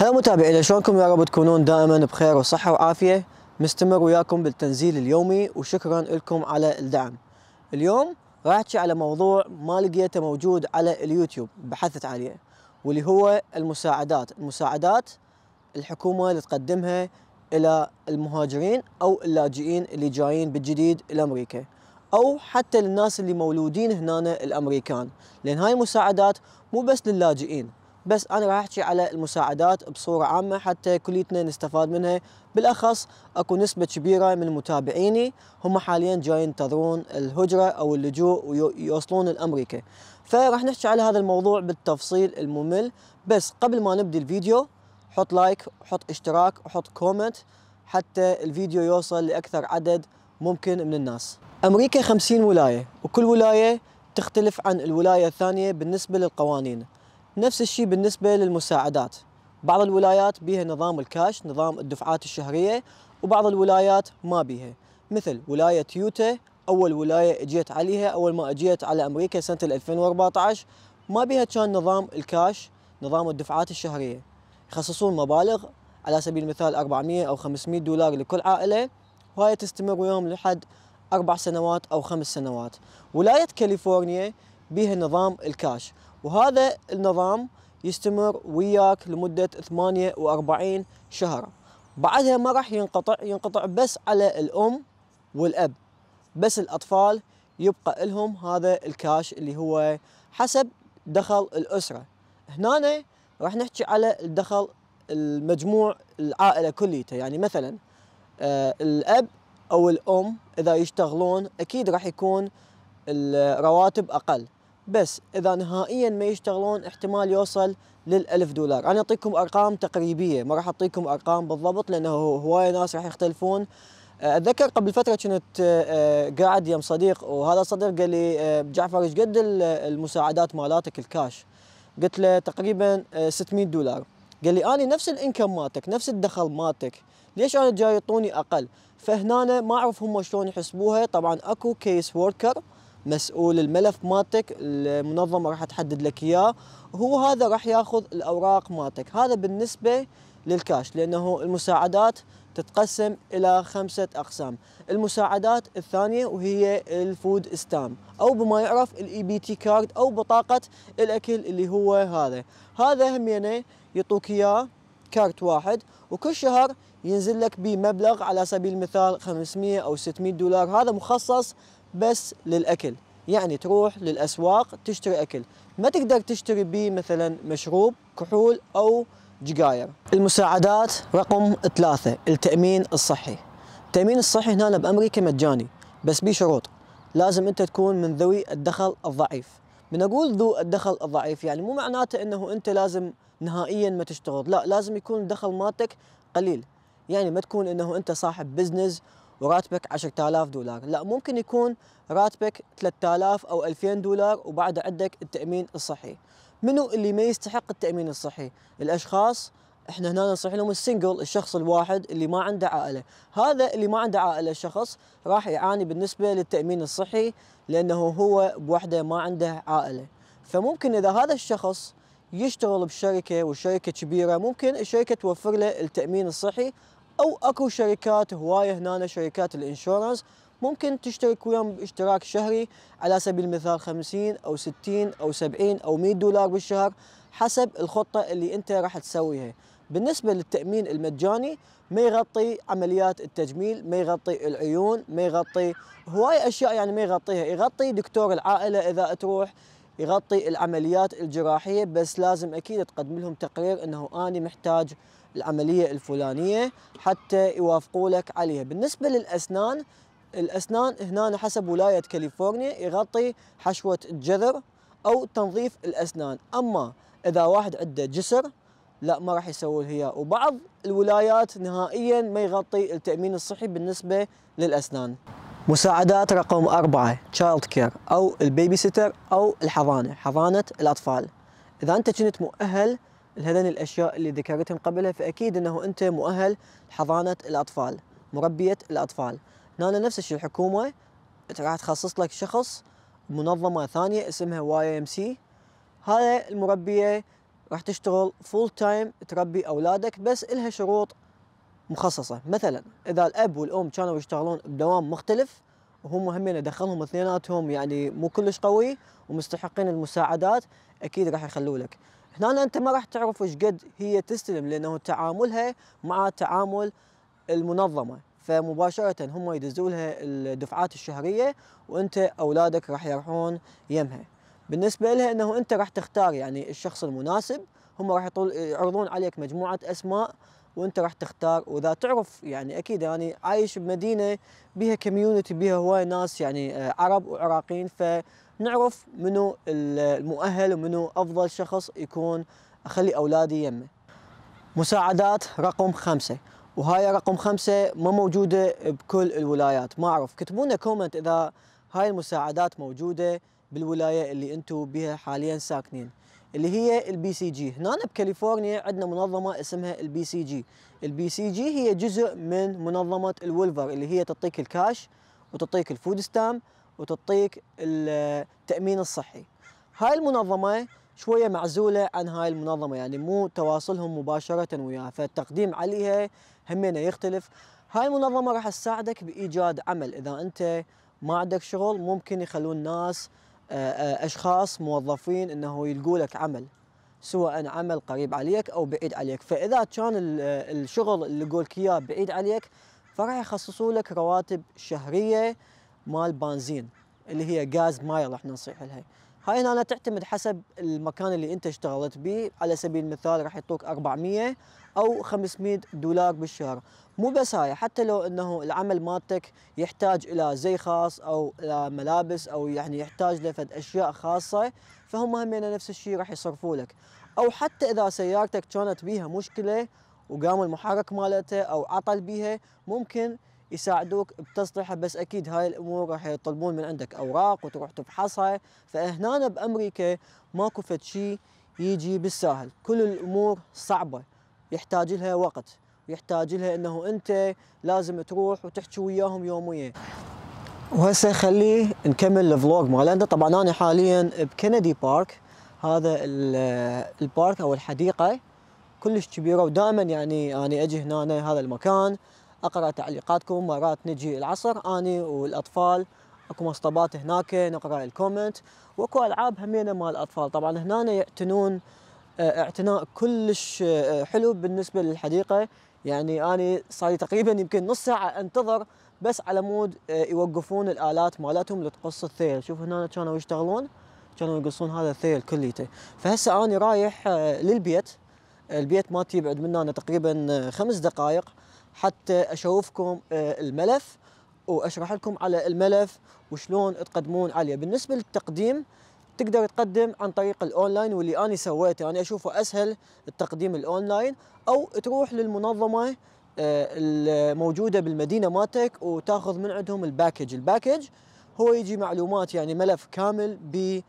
هلا متابعينا شلونكم يا رب تكونون دائما بخير وصحة وعافية مستمر وياكم بالتنزيل اليومي وشكرا لكم على الدعم اليوم راح احكي على موضوع ما لقيته موجود على اليوتيوب بحثت عليه واللي هو المساعدات المساعدات الحكومة اللي تقدمها إلى المهاجرين أو اللاجئين اللي جايين بالجديد إلى أمريكا أو حتى للناس اللي مولودين هنا الأمريكان لأن هاي المساعدات مو بس للاجئين بس انا راح احكي على المساعدات بصوره عامه حتى كليتنا نستفاد منها بالاخص اكو نسبه كبيره من متابعيني هم حاليا جايين ينتظرون الهجره او اللجوء ويوصلون لامريكا فراح نحكي على هذا الموضوع بالتفصيل الممل بس قبل ما نبدي الفيديو حط لايك وحط اشتراك وحط كومنت حتى الفيديو يوصل لاكثر عدد ممكن من الناس امريكا 50 ولايه وكل ولايه تختلف عن الولايه الثانيه بالنسبه للقوانين نفس الشيء بالنسبة للمساعدات بعض الولايات بيها نظام الكاش نظام الدفعات الشهرية وبعض الولايات ما بيها مثل ولاية يوتا أول ولاية أجيت عليها أول ما أجيت على أمريكا سنة 2014 ما بيها كان نظام الكاش نظام الدفعات الشهرية يخصصون مبالغ على سبيل المثال 400 أو 500 دولار لكل عائلة وهي تستمر يوم لحد أربع سنوات أو خمس سنوات ولاية كاليفورنيا بيها نظام الكاش وهذا النظام يستمر وياك لمدة 48 شهر بعدها ما راح ينقطع ينقطع بس على الأم والأب بس الأطفال يبقى لهم هذا الكاش اللي هو حسب دخل الأسرة هنا راح نحكي على الدخل المجموع العائلة كليته يعني مثلا آه الأب أو الأم إذا يشتغلون أكيد راح يكون الرواتب أقل بس اذا نهائيا ما يشتغلون احتمال يوصل للألف دولار انا اعطيكم ارقام تقريبيه ما راح اعطيكم ارقام بالضبط لانه هوايه ناس راح يختلفون آه، اتذكر قبل فتره كنت آه، آه، قاعد يم صديق وهذا الصديق قال لي جعفر ايش قد المساعدات مالاتك الكاش قلت له تقريبا 600 دولار قال لي اني نفس الانكم مالتك نفس الدخل مالتك ليش انا جاي يعطوني اقل فهنا ما اعرف هم شلون يحسبوها طبعا اكو كيس وركر مسؤول الملف مالتك المنظمه راح تحدد لك اياه وهو هذا راح ياخذ الاوراق مالتك هذا بالنسبه للكاش لانه المساعدات تتقسم الى خمسه اقسام المساعدات الثانيه وهي الفود ستام او بما يعرف الاي بي تي كارد او بطاقه الاكل اللي هو هذا هذا همينه يعني يعطوك اياه كارت واحد وكل شهر ينزل لك بمبلغ على سبيل المثال 500 او 600 دولار هذا مخصص بس للأكل يعني تروح للأسواق تشتري أكل ما تقدر تشتري به مثلا مشروب كحول أو جقاير المساعدات رقم ثلاثة التأمين الصحي التأمين الصحي هنا بأمريكا مجاني بس بيه شروط لازم أنت تكون من ذوي الدخل الضعيف من أقول ذو الدخل الضعيف يعني مو معناته أنه أنت لازم نهائيا ما تشتغل لا لازم يكون الدخل مالتك قليل يعني ما تكون أنه أنت صاحب بزنس وراتبك 10000 دولار لا ممكن يكون راتبك 3000 أو 2000 دولار وبعد عندك التأمين الصحي منو اللي ما يستحق التأمين الصحي الأشخاص احنا هنا ننصح لهم السنجل الشخص الواحد اللي ما عنده عائله، هذا اللي ما عنده عائله الشخص راح يعاني بالنسبه للتامين الصحي لانه هو بوحده ما عنده عائله، فممكن اذا هذا الشخص يشتغل بشركه والشركه كبيره ممكن الشركه توفر له التامين الصحي او اكو شركات هوايه هنا شركات الانشورنس ممكن تشترك وياهم باشتراك شهري على سبيل المثال 50 او 60 او 70 او 100 دولار بالشهر حسب الخطه اللي انت راح تسويها بالنسبه للتامين المجاني ما يغطي عمليات التجميل ما يغطي العيون ما يغطي هواي اشياء يعني ما يغطيها يغطي دكتور العائله اذا تروح يغطي العمليات الجراحيه بس لازم اكيد تقدم لهم تقرير انه انا محتاج العملية الفلانية حتى يوافقوا لك عليها بالنسبة للأسنان الأسنان هنا حسب ولاية كاليفورنيا يغطي حشوة الجذر أو تنظيف الأسنان أما إذا واحد عنده جسر لا ما راح يسوي هي وبعض الولايات نهائيا ما يغطي التأمين الصحي بالنسبة للأسنان مساعدات رقم أربعة تشايلد كير أو البيبي سيتر أو الحضانة حضانة الأطفال إذا أنت كنت مؤهل لهذين الأشياء اللي ذكرتهم قبلها فأكيد أنه أنت مؤهل حضانة الأطفال مربية الأطفال هنا نفس الشيء الحكومة راح تخصص لك شخص منظمة ثانية اسمها واي ام سي هذا المربية راح تشتغل فول تايم تربي أولادك بس إلها شروط مخصصة مثلا إذا الأب والأم كانوا يشتغلون بدوام مختلف وهم هم ادخلهم اثنيناتهم يعني مو كلش قوي ومستحقين المساعدات اكيد راح يخلوا لك هنا نعم، انت ما راح تعرف ايش قد هي تستلم لانه تعاملها مع تعامل المنظمه فمباشره هم يدزوا لها الدفعات الشهريه وانت اولادك راح يروحون يمها بالنسبه لها انه انت راح تختار يعني الشخص المناسب هم راح يعرضون عليك مجموعه اسماء وانت راح تختار واذا تعرف يعني اكيد يعني عايش بمدينه بها كوميونتي بها هواي ناس يعني آه، عرب وعراقيين فنعرف منو المؤهل ومنو افضل شخص يكون اخلي اولادي يمه. مساعدات رقم خمسه وهاي رقم خمسه ما موجوده بكل الولايات ما اعرف كتبوا لنا كومنت اذا هاي المساعدات موجوده بالولايه اللي انتم بها حاليا ساكنين. اللي هي البي سي جي هنا بكاليفورنيا عندنا منظمه اسمها البي سي جي البي سي جي هي جزء من منظمه الولفر اللي هي تعطيك الكاش وتعطيك الفود ستام وتعطيك التامين الصحي هاي المنظمه شويه معزوله عن هاي المنظمه يعني مو تواصلهم مباشره وياها فالتقديم عليها همين يختلف هاي المنظمه راح تساعدك بايجاد عمل اذا انت ما عندك شغل ممكن يخلون ناس آه، آه، اشخاص موظفين انه يلقوا لك عمل سواء عمل قريب عليك او بعيد عليك فاذا كان آه، الشغل اللي لك اياه بعيد عليك فراح يخصصوا لك رواتب شهريه مال بنزين اللي هي غاز مايل احنا نصيح لها هاي هنا تعتمد حسب المكان اللي انت اشتغلت به على سبيل المثال راح يعطوك 400 او 500 دولار بالشهر مو بس هاي حتى لو انه العمل مالتك يحتاج الى زي خاص او الى ملابس او يعني يحتاج لفد اشياء خاصه فهم هم نفس الشيء راح يصرفوا لك او حتى اذا سيارتك كانت بيها مشكله وقام المحرك مالته او عطل بيها ممكن يساعدوك بتصليحها بس اكيد هاي الامور راح يطلبون من عندك اوراق وتروح تفحصها فهنا بامريكا ماكو فد شيء يجي بالساهل كل الامور صعبه يحتاج لها وقت يحتاج لها انه انت لازم تروح وتحكي وياهم يوميا وهسه خليه نكمل الفلوج مالنا طبعا انا حاليا بكندي بارك هذا البارك او الحديقه كلش كبيره ودائما يعني اني اجي هنا هذا المكان اقرا تعليقاتكم مرات نجي العصر اني والاطفال اكو مصطبات هناك نقرا الكومنت واكو العاب همينه مال الاطفال طبعا هنا يعتنون آه، اعتناء كلش آه، حلو بالنسبه للحديقه يعني أنا صار لي تقريبا يمكن نص ساعة أنتظر بس على مود آه، يوقفون الآلات مالتهم لتقص الثيل شوف هنا كانوا يشتغلون كانوا يقصون هذا الثيل كليته فهسه أنا رايح آه، للبيت البيت مالتي يبعد من هنا تقريبا آه، خمس دقائق حتى أشوفكم الملف واشرح لكم على الملف وشلون تقدمون عليه بالنسبه للتقديم تقدر تقدم عن طريق الاونلاين واللي انا سويته انا اشوفه اسهل التقديم الاونلاين او تروح للمنظمه آه، الموجوده بالمدينه مالتك وتاخذ من عندهم الباكج الباكج هو يجي معلومات يعني ملف كامل ب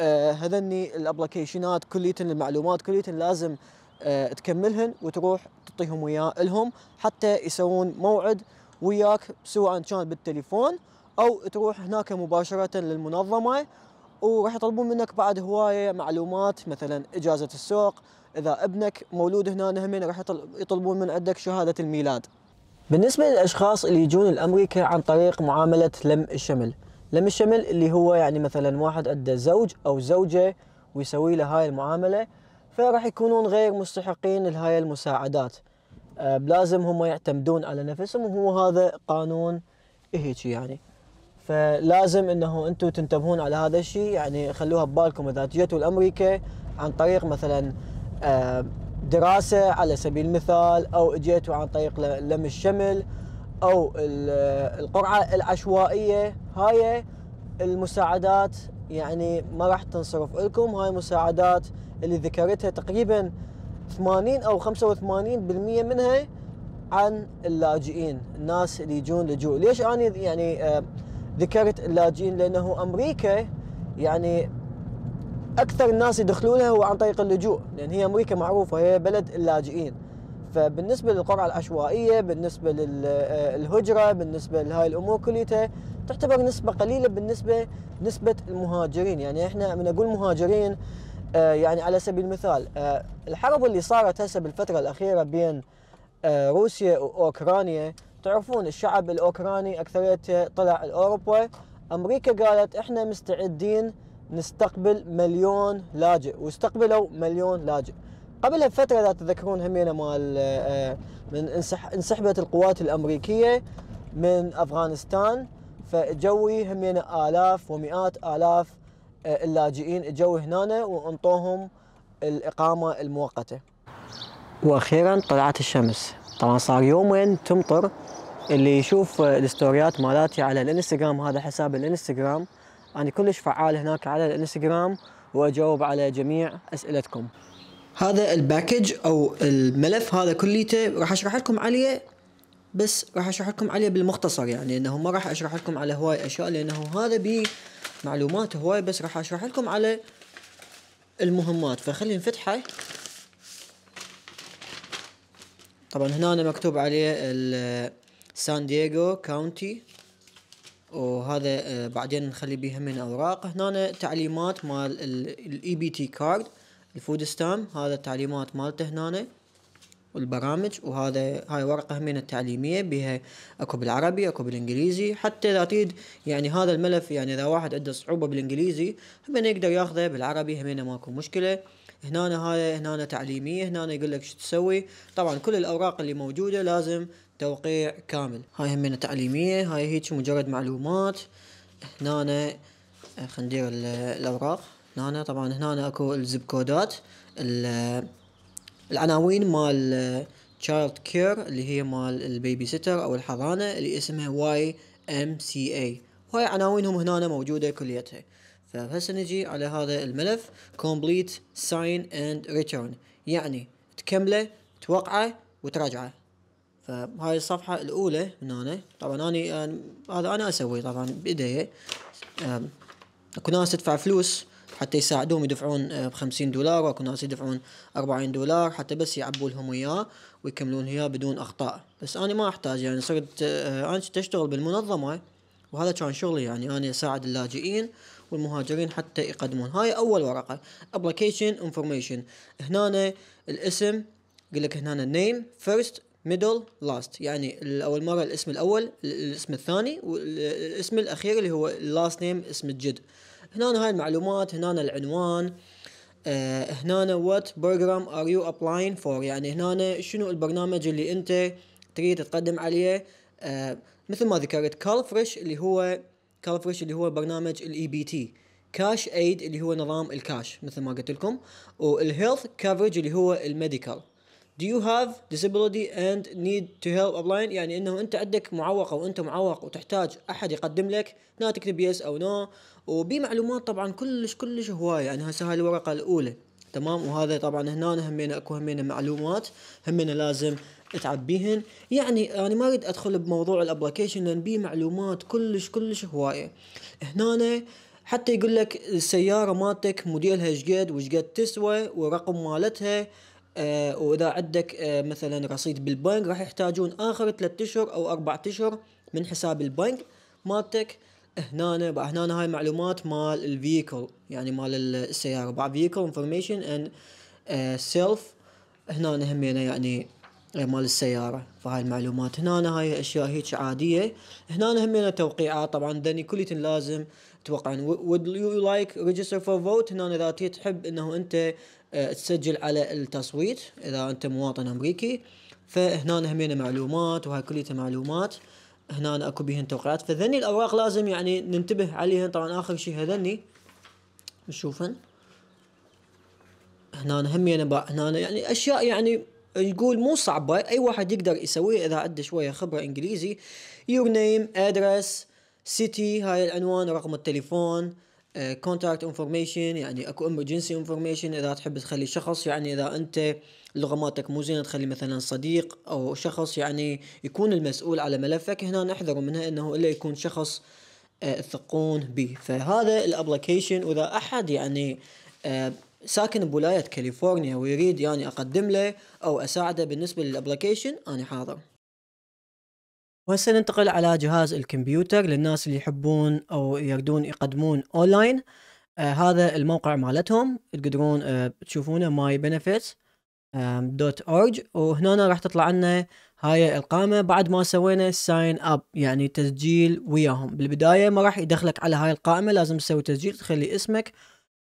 آه، هذني الابلكيشنات كليتن المعلومات كليتن لازم آه، تكملهن وتروح تعطيهم وياه لهم حتى يسوون موعد وياك سواء كان بالتليفون او تروح هناك مباشره للمنظمه وراح يطلبون منك بعد هوايه معلومات مثلا اجازه السوق اذا ابنك مولود هنا همين راح يطلبون من عندك شهاده الميلاد بالنسبه للاشخاص اللي يجون لامريكا عن طريق معامله لم الشمل لم الشمل اللي هو يعني مثلا واحد عنده زوج او زوجه ويسوي له هاي المعامله فراح يكونون غير مستحقين لهاي المساعدات آه، لازم هم يعتمدون على نفسهم وهو هذا قانون هيك يعني فلازم انه انتم تنتبهون على هذا الشيء يعني خلوها ببالكم اذا جيتوا لامريكا عن طريق مثلا آه، دراسه على سبيل المثال او اجيتوا عن طريق لم الشمل او القرعه العشوائيه هاي المساعدات يعني ما راح تنصرف لكم هاي المساعدات اللي ذكرتها تقريبا 80 او 85% منها عن اللاجئين الناس اللي يجون لجوء ليش اني يعني آه، ذكرت اللاجئين لانه امريكا يعني اكثر الناس يدخلونها هو عن طريق اللجوء لان هي امريكا معروفه هي بلد اللاجئين فبالنسبه للقرعه العشوائيه بالنسبه للهجره آه، بالنسبه لهاي الامور كليتها تعتبر نسبه قليله بالنسبه نسبه المهاجرين يعني احنا من اقول مهاجرين آه، يعني على سبيل المثال آه، الحرب اللي صارت هسه بالفتره الاخيره بين روسيا واوكرانيا تعرفون الشعب الاوكراني اكثريته طلع لاوروبا امريكا قالت احنا مستعدين نستقبل مليون لاجئ واستقبلوا مليون لاجئ قبلها بفتره اذا تذكرون همينه مال آه، من انسحبت القوات الامريكيه من افغانستان فجوي همينه الاف ومئات الاف آه، اللاجئين جو هنا وانطوهم الاقامه المؤقته. واخيرا طلعت الشمس طبعا صار يومين تمطر اللي يشوف الستوريات مالاتي على الانستغرام هذا حساب الانستغرام انا كلش فعال هناك على الانستغرام واجاوب على جميع اسئلتكم هذا الباكج او الملف هذا كليته راح اشرح لكم عليه بس راح اشرح لكم عليه بالمختصر يعني انه ما راح اشرح لكم على هواي اشياء لانه هذا بي معلومات هواي بس راح اشرح لكم على المهمات فخلي نفتحه طبعا هنا أنا مكتوب عليه سان دييغو كاونتي وهذا آه، بعدين نخلي بيها من اوراق هنا تعليمات مال الاي بي تي كارد الفود ستام هذا التعليمات مالته هنا والبرامج وهذا هاي ورقة من التعليمية بها اكو بالعربي اكو بالانجليزي حتى اذا تريد يعني هذا الملف يعني اذا واحد عنده صعوبة بالانجليزي هم يقدر ياخذه بالعربي همينه ماكو مشكلة هنا هاي هنا تعليميه هنا يقول لك شو تسوي طبعا كل الاوراق اللي موجوده لازم توقيع كامل هاي همينه تعليميه هاي هيك مجرد معلومات هنا آه، خلينا ندير الاوراق هنا طبعا هنا اكو الزب كودات العناوين مال تشايلد آه، كير اللي هي مال البيبي سيتر او الحضانه اللي اسمها واي ام سي اي هاي عناوينهم هنا موجوده كليتها فهسه نجي على هذا الملف complete sign and return يعني تكمله توقعه وتراجعه فهاي الصفحة الأولى من هنا طبعا أني هذا أنا أسوي طبعا بإيدي أكو ناس تدفع فلوس حتى يساعدوهم يدفعون بخمسين دولار واكو ناس يدفعون أربعين دولار حتى بس يعبوا لهم إياه ويكملون إياه بدون أخطاء بس أنا ما أحتاج يعني صرت أه، أنا كنت أشتغل بالمنظمة وهذا كان شغلي يعني أنا أساعد اللاجئين والمهاجرين حتى يقدمون هاي اول ورقه ابلكيشن انفورميشن هنا الاسم يقول لك هنا نيم فيرست ميدل لاست يعني اول مره الاسم الاول الاسم الثاني والاسم الاخير اللي هو اللاست نيم اسم الجد هنا هاي المعلومات هنا العنوان آه هنا وات بروجرام ار يو ابلاين فور يعني هنا شنو البرنامج اللي انت تريد تقدم عليه آه مثل ما ذكرت كالفريش اللي هو كالفريش اللي هو برنامج الاي بي تي كاش ايد اللي هو نظام الكاش مثل ما قلت لكم والهيلث كفرج اللي هو الميديكال Do you have disability and need to help applying؟ يعني انه انت عندك معوق او انت معوق وتحتاج احد يقدم لك لا تكتب يس او نو وبمعلومات طبعا كلش كلش هوايه يعني هسه هاي الورقه الاولى تمام وهذا طبعا هنا همين اكو همين معلومات همين لازم تعبيهن يعني انا ما اريد ادخل بموضوع الابلكيشن لان بيه معلومات كلش كلش هوايه هنا حتى يقول لك السياره مالتك موديلها ايش قد وايش قد تسوى ورقم مالتها آه واذا عندك آه مثلا رصيد بالبنك راح يحتاجون اخر 3 اشهر او 4 اشهر من حساب البنك مالتك هنا هنا هاي معلومات مال الفيكل يعني مال السياره بقى فيكل انفورميشن اند سيلف هنا همينه يعني آه، مال السيارة فهاي المعلومات هنا هاي أشياء هيك عادية هنا همينا توقيعات طبعا دني كلية لازم توقع ود يو لايك ريجستر فور فوت هنا إذا تحب أنه أنت آه، تسجل على التصويت إذا أنت مواطن أمريكي فهنا همينا معلومات وهاي كلية معلومات هنا أنا اكو بيهن توقيعات فذني الاوراق لازم يعني ننتبه عليهن طبعا اخر شيء هذني نشوفن هنا هم هنا يعني اشياء يعني يقول مو صعبة أي واحد يقدر يسويه إذا عنده شوية خبرة إنجليزي يور نيم أدرس سيتي هاي العنوان رقم التليفون كونتاكت آه، انفورميشن يعني اكو امرجنسي انفورميشن اذا تحب تخلي شخص يعني اذا انت لغماتك مو زينه تخلي مثلا صديق او شخص يعني يكون المسؤول على ملفك هنا نحذر منها انه الا يكون شخص تثقون آه، به فهذا الابلكيشن واذا احد يعني آه، ساكن بولايه كاليفورنيا ويريد يعني اقدم له او اساعده بالنسبه للابلكيشن انا حاضر وهسه ننتقل على جهاز الكمبيوتر للناس اللي يحبون او يردون يقدمون اونلاين آه هذا الموقع مالتهم تقدرون آه تشوفونه ماي بنفيتس دوت اورج وهنا راح تطلع لنا هاي القامة بعد ما سوينا ساين اب يعني تسجيل وياهم بالبداية ما راح يدخلك على هاي القائمة لازم تسوي تسجيل تخلي اسمك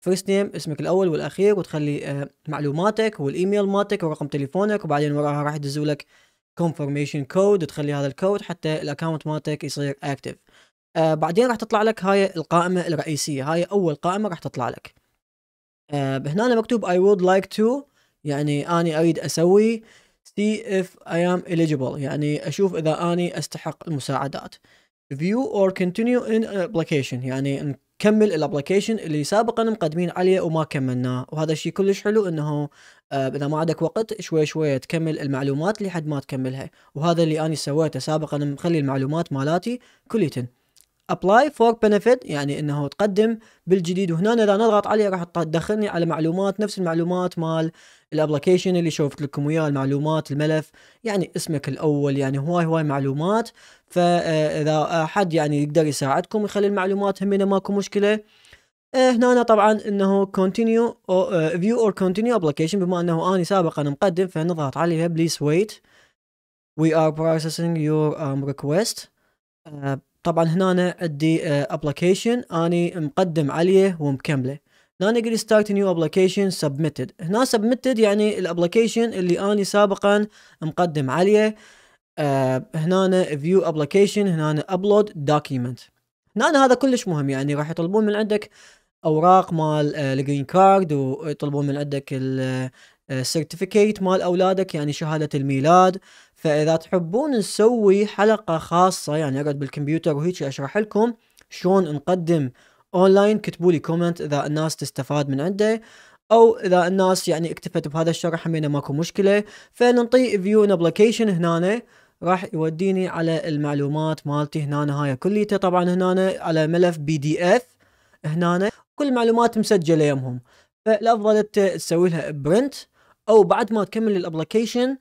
فيرست نيم اسمك الاول والاخير وتخلي آه، معلوماتك والايميل مالتك ورقم تليفونك وبعدين وراها راح يدزولك كونفرميشن كود تخلي هذا الكود حتى الاكونت مالتك يصير اكتف آه بعدين راح تطلع لك هاي القائمه الرئيسيه هاي اول قائمه راح تطلع لك آه هنا مكتوب I would like to يعني اني اريد اسوي see if I am eligible يعني اشوف اذا اني استحق المساعدات view or continue in application يعني نكمل الابلكيشن اللي سابقا مقدمين عليه وما كملناه وهذا الشيء كلش حلو انه آه، اذا ما عندك وقت شوي شوي تكمل المعلومات لحد ما تكملها وهذا اللي انا سويته سابقا مخلي المعلومات مالاتي كليتن ابلاي فور بنفيت يعني انه تقدم بالجديد وهنا اذا نضغط عليه راح تدخلني على معلومات نفس المعلومات مال الابلكيشن اللي شوفت لكم وياه المعلومات الملف يعني اسمك الاول يعني هواي هواي معلومات فاذا آه، حد يعني يقدر يساعدكم يخلي المعلومات همينه ماكو مشكله إيه، هنا أنا طبعا انه كونتينيو او فيو اور كونتينيو ابلكيشن بما انه اني سابقا مقدم فنضغط عليها بليز ويت وي ار بروسيسنج يور ام ريكويست طبعا هنا أنا عندي ابلكيشن اني مقدم عليه ومكمله هنا نقول ستارت نيو ابلكيشن سبميتد هنا سبميتد يعني الابلكيشن اللي اني سابقا مقدم عليه uh, هنا فيو ابلكيشن هنا ابلود دوكيمنت هنا هذا كلش مهم يعني راح يطلبون من عندك اوراق مال آه، الجرين كارد ويطلبون من عندك السيرتيفيكيت آه، مال اولادك يعني شهاده الميلاد فاذا تحبون نسوي حلقه خاصه يعني اقعد بالكمبيوتر وهيك اشرح لكم شلون نقدم اونلاين كتبوا لي كومنت اذا الناس تستفاد من عنده او اذا الناس يعني اكتفت بهذا الشرح همينه ماكو مشكله فننطي فيو ان ابلكيشن هنا راح يوديني على المعلومات مالتي هنا هاي كليته طبعا هنا على ملف بي دي اف هنا كل المعلومات مسجله يمهم فالافضل انت تسوي لها برنت او بعد ما تكمل الابلكيشن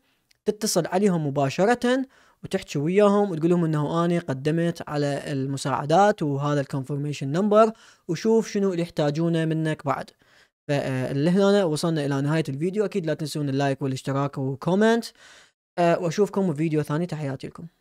تتصل عليهم مباشره وتحكي وياهم وتقول لهم انه انا قدمت على المساعدات وهذا الكونفرميشن نمبر وشوف شنو اللي يحتاجونه منك بعد فلهنا وصلنا الى نهايه الفيديو اكيد لا تنسون اللايك والاشتراك وكومنت أه، واشوفكم في فيديو ثاني تحياتي لكم